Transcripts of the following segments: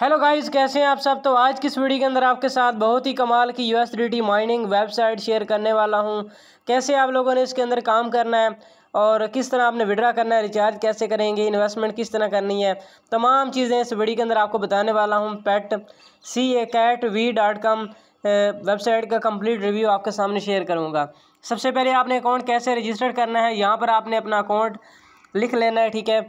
hello guys कैसे हैं आप सब तो आज की इस वीडियो के अंदर आपके साथ बहुत ही कमाल की यूएसडीटी माइनिंग वेबसाइट शेयर करने वाला हूं कैसे आप लोगों ने इसके अंदर काम करना है और किस तरह आपने विड्रा करना है रिचार्ज कैसे करेंगे इन्वेस्टमेंट किस तरह करनी है तमाम चीज़ें इस वीडियो के अंदर आपको बताने वाला हूँ pat c a cat v dot com website का कंप्लीट रिव्यू आपके सामने शेयर करूँगा सबसे पहले आपने अकाउंट कैसे रजिस्टर करना है यहाँ पर आपने अपना अकाउंट लिख लेना है ठीक है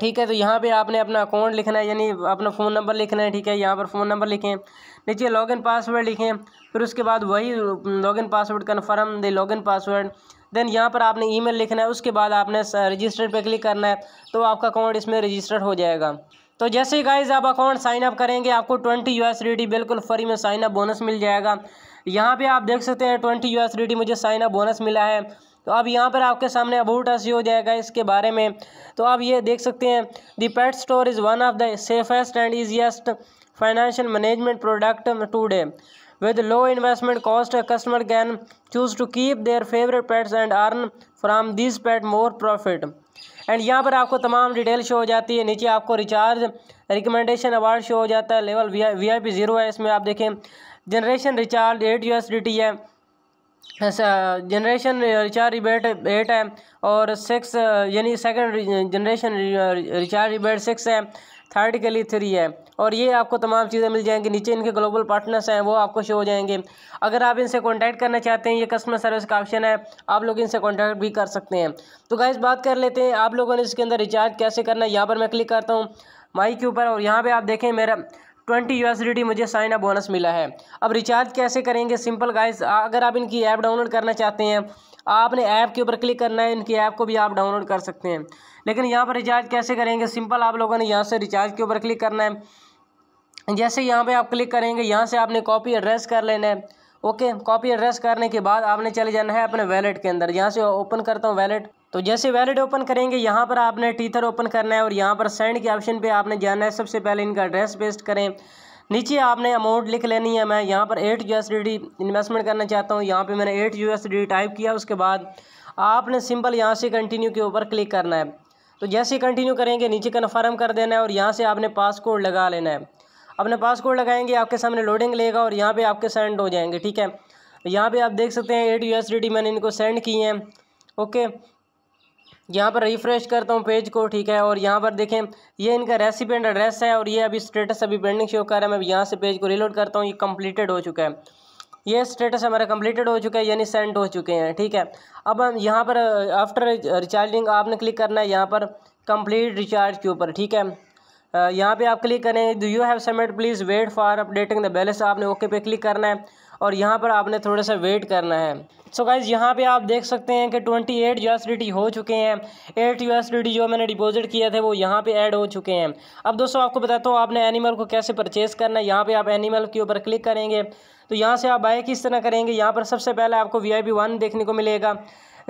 ठीक है तो यहाँ पे आपने अपना अकाउंट लिखना है यानी अपना फ़ोन नंबर लिखना है ठीक है यहाँ पर फ़ोन नंबर लिखें नीचे लॉगिन पासवर्ड लिखें फिर उसके बाद वही लॉगिन पासवर्ड कन्फर्म दे लॉगिन पासवर्ड देन यहाँ पर आपने ईमेल लिखना है उसके बाद आपने रजिस्टर्ड पे क्लिक करना है तो आपका अकाउंट इसमें रजिस्टर्ड हो जाएगा तो जैसे गाइज आप अकाउंट साइन अप करेंगे आपको ट्वेंटी यू एस बिल्कुल फ्री में साइन अप बोनस मिल जाएगा यहाँ पर आप देख सकते हैं ट्वेंटी यू एस मुझे साइन अप बोनस मिला है तो अब यहाँ पर आपके सामने अबूट एस हो जाएगा इसके बारे में तो आप ये देख सकते हैं the pet store is one of the safest and easiest financial management product today with low investment cost customer customer choose to keep keep favourite favorite and earn from this these more profit and यहाँ पर आपको तमाम detail show हो जाती है नीचे आपको recharge recommendation award show हो जाता है level V I P zero है इसमें आप देखें generation recharge eight U S D T है जनरेशन रिचार्ज रिबेट एट है और सिक्स यानी second generation recharge rebate six है थर्ड के लिए थ्री है और ये आपको तमाम चीज़ें मिल जाएंगी नीचे इनके ग्लोबल पार्टनर्स हैं वो आपको शो हो जाएंगे अगर आप इनसे कांटेक्ट करना चाहते हैं ये कस्टमर सर्विस का ऑप्शन है आप लोग इनसे कांटेक्ट भी कर सकते हैं तो गाइज बात कर लेते हैं आप लोगों ने इसके अंदर रिचार्ज कैसे करना है यहाँ पर मैं क्लिक करता हूँ माई के ऊपर और यहाँ पर आप देखें मेरा ट्वेंटी यू मुझे साइन अप बोनस मिला है अब रिचार्ज कैसे करेंगे सिंपल गाइस अगर आप इनकी ऐप डाउनलोड करना चाहते हैं आपने ऐप के ऊपर क्लिक करना है इनकी ऐप को भी आप डाउनलोड कर सकते हैं लेकिन यहाँ पर रिचार्ज कैसे करेंगे सिंपल आप लोगों ने यहाँ से रिचार्ज के ऊपर क्लिक करना है जैसे यहाँ पर आप क्लिक करेंगे यहाँ से आपने कॉपी एड्रेस कर लेना है ओके कॉपी एड्रेस करने के बाद आपने चले जाना है अपने वैलेट के अंदर यहाँ से ओपन करता हूँ वैलेट तो जैसे वैलेट ओपन करेंगे यहाँ पर आपने टीथर ओपन करना है और यहाँ पर सेंड के ऑप्शन पे आपने जाना है सबसे पहले इनका एड्रेस पेस्ट करें नीचे आपने अमाउंट लिख लेनी है मैं यहाँ पर एट यू इन्वेस्टमेंट करना चाहता हूँ यहाँ पर मैंने एट यू टाइप किया उसके बाद आपने सिंपल यहाँ से कंटिन्यू के ऊपर क्लिक करना है तो जैसे कंटिन्यू करेंगे नीचे कन्फर्म कर देना है और यहाँ से आपने पास कोड लगा लेना है अपने पास कोड लगाएंगे आपके सामने लोडिंग लेगा और यहाँ पर आपके सेंड हो जाएंगे ठीक है यहाँ पर आप देख सकते हैं एट यू मैंने इनको सेंड किए हैं ओके यहाँ पर रिफ़्रेश करता हूँ पेज को ठीक है और यहाँ पर देखें ये इनका रेसिपेंट एड्रेस है और ये अभी स्टेटस अभी पेंडिंग शो कर रहा है मैं यहाँ से पेज को रीलोड करता हूँ ये कम्प्लीटेड हो चुका है ये स्टेटस हमारा कम्प्लीटेड हो चुका है यानी सेंड हो चुके हैं ठीक है अब हम यहाँ पर आफ्टर रिचार्जिंग आपने क्लिक करना है यहाँ पर कंप्लीट रिचार्ज के ऊपर ठीक है यहाँ पे आप क्लिक करें do you have submit please wait for updating the balance आपने ओके पे क्लिक करना है और यहाँ पर आपने थोड़ा सा वेट करना है सो गाइज़ यहाँ पे आप देख सकते हैं कि 28 एट यू हो चुके हैं 8 यू जो मैंने डिपॉजिट किए थे वो यहाँ पे ऐड हो चुके हैं अब दोस्तों आपको बताता हूँ आपने एनिमल को कैसे परचेज़ करना है यहाँ पे आप एनिमल के ऊपर क्लिक करेंगे तो यहाँ से आप बाय किस तरह करेंगे यहाँ पर सबसे पहले आपको वी आई वन देखने को मिलेगा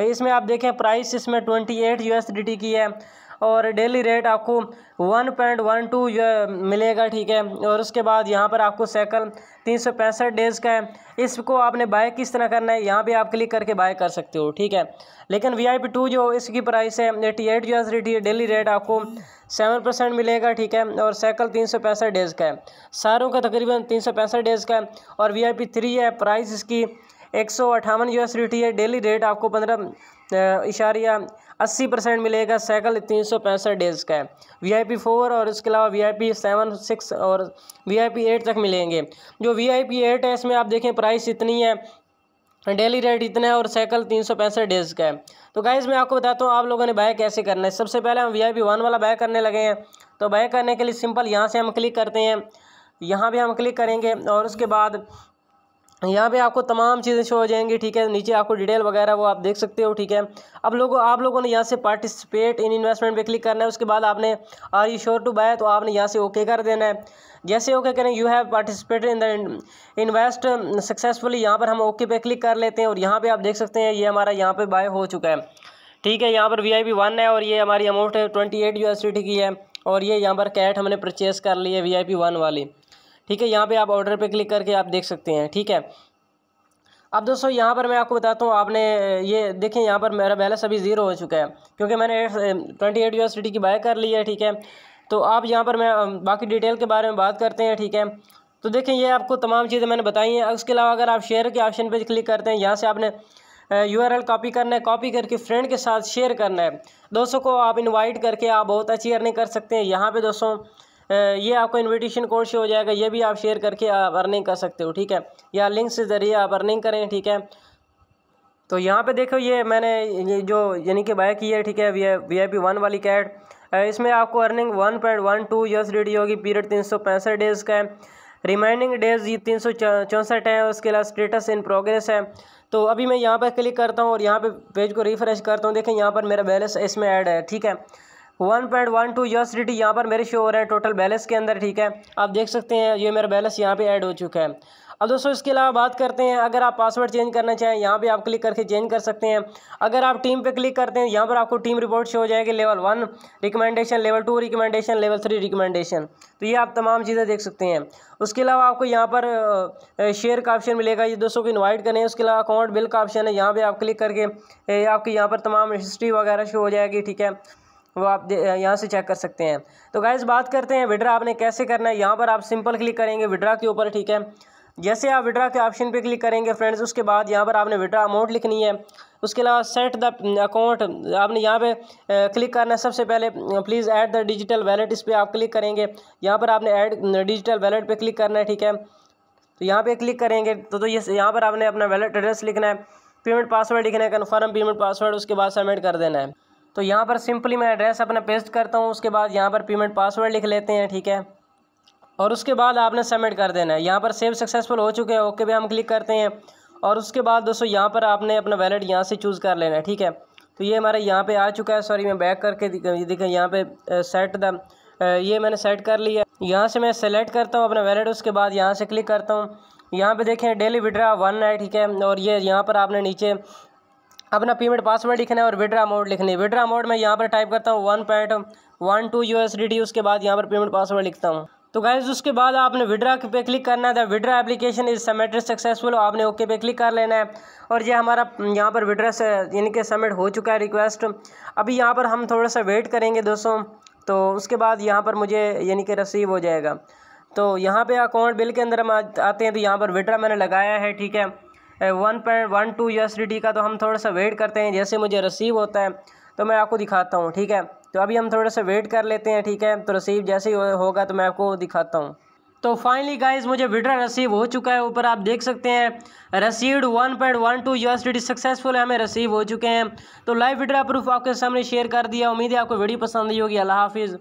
इसमें आप देखें प्राइस इसमें ट्वेंटी एट की है और डेली रेट आपको वन पॉइंट वन टू मिलेगा ठीक है और उसके बाद यहाँ पर आपको साइकिल तीन सौ पैंसठ डेज़ का है इसको आपने बाय किस तरह करना है यहाँ पे आप क्लिक करके बाय कर सकते हो ठीक है लेकिन वी आई पी टू जो इसकी प्राइस है एट्टी एट जो है डेली रेट आपको सेवन परसेंट मिलेगा ठीक है और साइकिल तीन सौ पैंसठ डेज़ का है सारों का तकरीबन तीन सौ पैंसठ डेज़ का है और वी आई पी थ्री है प्राइस इसकी एक सौ अट्ठावन यू एस है डेली रेट आपको पंद्रह इशारिया अस्सी परसेंट मिलेगा साइकिल तीन सौ पैंसठ डेज़ का है वी आई पी फोर और इसके अलावा V I P seven six और वी आई पी एट तक मिलेंगे जो वी आई पी एट है इसमें आप देखें प्राइस इतनी है डेली रेट इतना है और साइकिल तीन सौ पैंसठ डेज़ का है तो गाइज़ मैं आपको बताता हूँ आप लोगों ने बाय कैसे करना है सबसे पहले हम वी आई पी वन वाला बाय करने लगे हैं तो बाय करने के लिए सिंपल यहाँ से हम क्लिक करते हैं यहाँ भी हम क्लिक करेंगे और उसके बाद यहाँ पे आपको तमाम चीज़ें शो हो जाएंगी ठीक है नीचे आपको डिटेल वगैरह वो आप देख सकते हो ठीक है अब लोगों आप लोगों ने यहाँ से पार्टिसिपेट इन इन्वेस्टमेंट पे क्लिक करना है उसके बाद आपने are you sure to buy तो आपने यहाँ से ओके कर देना है जैसे ओके करें you have participate in the invest successfully यहाँ पर हम ओके पे क्लिक कर लेते हैं और यहाँ पर आप देख सकते हैं ये हमारा यहाँ पर बाय हो चुका है ठीक है यहाँ पर वी आई पी वन है और ये हमारी अमाउंट है ट्वेंटी एट यू की है और ये यहाँ पर कैट हमने परचेस कर ली है वी आई पी वन वाली ठीक है यहाँ पे आप ऑर्डर पे क्लिक करके आप देख सकते हैं ठीक है अब दोस्तों यहाँ पर मैं आपको बताता हूँ आपने ये देखें यहाँ पर मेरा बैलेंस अभी ज़ीरो हो चुका है क्योंकि मैंने ट्वेंटी एट यूनिवर्सिटी की बाय कर ली है ठीक है तो आप यहाँ पर मैं बाकी डिटेल के बारे में बात करते हैं ठीक है तो देखें ये आपको तमाम चीज़ें मैंने बताई हैं उसके अलावा अगर आप शेयर के ऑप्शन पर क्लिक करते हैं यहाँ से आपने यू आर एल कॉपी करना है कॉपी करके फ्रेंड के साथ शेयर करना है दोस्तों को आप इन्वाइट करके आप बहुत अच्छी अर्निंग कर सकते हैं यहाँ पे दोस्तों ये आपका इन्विटेशन कोड से हो जाएगा ये भी आप शेयर करके आप अर्निंग कर सकते हो ठीक है या लिंक से ज़रिए आप अर्निंग करें ठीक है तो यहाँ पे देखो ये मैंने ये जो यानी कि बाय की है ठीक है वी आई पी वन वाली कैड इसमें आपको earning one point one two years D होगी पीरियड तीन सौ पैंसठ डेज़ का है रिमाइंडिंग डेज ये तीन सौ चौंसठ है उसके अलावा स्टेटस इन प्रोग्रेस है तो अभी मैं यहाँ पर क्लिक करता हूँ और यहाँ पे पेज को रिफ़्रेश करता हूँ देखें यहाँ पर मेरा बैलेंस इसमें ऐड है ठीक है one point one two yes D यहाँ पर मेरे शो हो रहा है टोटल बैलेंस के अंदर ठीक है आप देख सकते हैं ये मेरा बैलेंस यहाँ पे ऐड हो चुका है अब दोस्तों इसके अलावा बात करते हैं अगर आप पासवर्ड चेंज करना चाहें यहाँ पे आप क्लिक करके चेंज कर सकते हैं अगर आप टीम पे क्लिक करते हैं यहाँ पर आपको टीम रिपोर्ट शो हो जाएगी level one recommendation level two recommendation level three recommendation तो ये आप तमाम चीज़ें देख सकते हैं उसके अलावा आपको यहाँ पर शेयर का ऑप्शन मिलेगा ये दोस्तों को इन्वाइट करें उसके अलावा अकाउंट बिल का ऑप्शन है यहाँ पर आप क्लिक करके आपकी यहाँ पर तमाम हिस्ट्री वगैरह शो हो जाएगी ठीक है वो आप यहाँ से चेक कर सकते हैं तो गाइज़ बात करते हैं विड्रा आपने कैसे करना है यहाँ पर आप सिंपल क्लिक करेंगे विड्रा के ऊपर ठीक है जैसे आप विड्रा के ऑप्शन पे क्लिक करेंगे फ्रेंड्स उसके बाद यहाँ पर आपने विड्रा अमाउंट लिखनी है उसके अलावा सेट द अकाउंट आपने यहाँ पे क्लिक करना है सबसे पहले please add the digital wallet इस पर आप क्लिक करेंगे यहाँ पर आपने ऐड डिजिटल वैलेट पे क्लिक करना है ठीक है तो यहाँ पे क्लिक करेंगे तो तो ये यहाँ पर आपने अपना वैलेट एड्रेस लिखना है पेमेंट पासवर्ड लिखना है कन्फर्म पेमेंट पासवर्ड उसके बाद सबमिट कर देना है तो यहाँ पर सिंपली मैं एड्रेस अपना पेस्ट करता हूँ उसके बाद यहाँ पर पेमेंट पासवर्ड लिख लेते हैं ठीक है और उसके बाद आपने सबमिट कर देना है यहाँ पर सेव सक्सेसफुल हो चुके हैं ओके पे हम क्लिक करते हैं और उसके बाद दोस्तों यहाँ पर आपने अपना वैलेट यहाँ से चूज़ कर लेना है ठीक है तो ये हमारे यहाँ पे आ चुका है सॉरी मैं बैक करके देखें यहाँ पे सेट द ये मैंने सेट कर लिया यहाँ से मैं सेलेक्ट करता हूँ अपना वैलेट उसके बाद यहाँ से क्लिक करता हूँ यहाँ पे देखें डेली विड्रा वन है ठीक है और ये यहाँ पर आपने नीचे अपना पेमेंट पासवर्ड लिखना है और विड्रा अमाउंट लिखनी है विड्रा अमाउंट मैं यहाँ पर टाइप करता हूँ one point one two U उसके बाद यहाँ पर पेमेंट पासवर्ड लिखता हूँ तो गाइज उसके बाद आपने विड्रा पे क्लिक करना है withdraw application is submitted successful आपने ओके पे क्लिक कर लेना है और ये हमारा यहाँ पर विड्रा से यानी कि सबमिट हो चुका है रिक्वेस्ट अभी यहाँ पर हम थोड़ा सा वेट करेंगे दोस्तों तो उसके बाद यहाँ पर मुझे यानी कि रसीव हो जाएगा तो यहाँ पर अकाउंट बिल के अंदर हम आते हैं तो यहाँ पर विड्रा मैंने लगाया है ठीक है one point one two U का तो हम थोड़ा सा वेट करते हैं जैसे मुझे रिसीव होता है तो मैं आपको दिखाता हूँ ठीक है तो अभी हम थोड़ा सा वेट कर लेते हैं ठीक है तो रिसीव जैसे ही होगा तो मैं आपको दिखाता हूँ तो फाइनली गाइज मुझे विड्रा रिसीव हो चुका है ऊपर आप देख सकते हैं received 1.12 point one two U successful हमें रिसीव हो चुके हैं तो लाइव विड्रा प्रूफ आपके सामने शेयर कर दिया उम्मीद है आपको वीडियो पसंद आई होगी अल्लाह हाफिज़